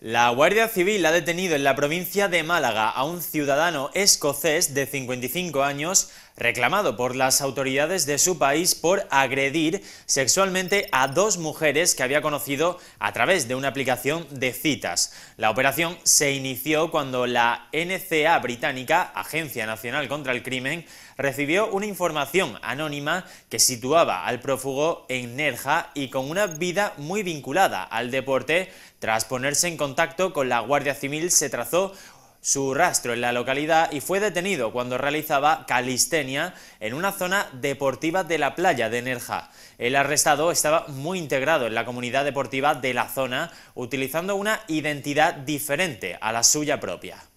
La Guardia Civil ha detenido en la provincia de Málaga a un ciudadano escocés de 55 años reclamado por las autoridades de su país por agredir sexualmente a dos mujeres que había conocido a través de una aplicación de citas. La operación se inició cuando la NCA británica, Agencia Nacional contra el Crimen, recibió una información anónima que situaba al prófugo en Nerja y con una vida muy vinculada al deporte tras ponerse en contacto contacto con la Guardia Civil se trazó su rastro en la localidad y fue detenido cuando realizaba calistenia en una zona deportiva de la playa de Nerja. El arrestado estaba muy integrado en la comunidad deportiva de la zona, utilizando una identidad diferente a la suya propia.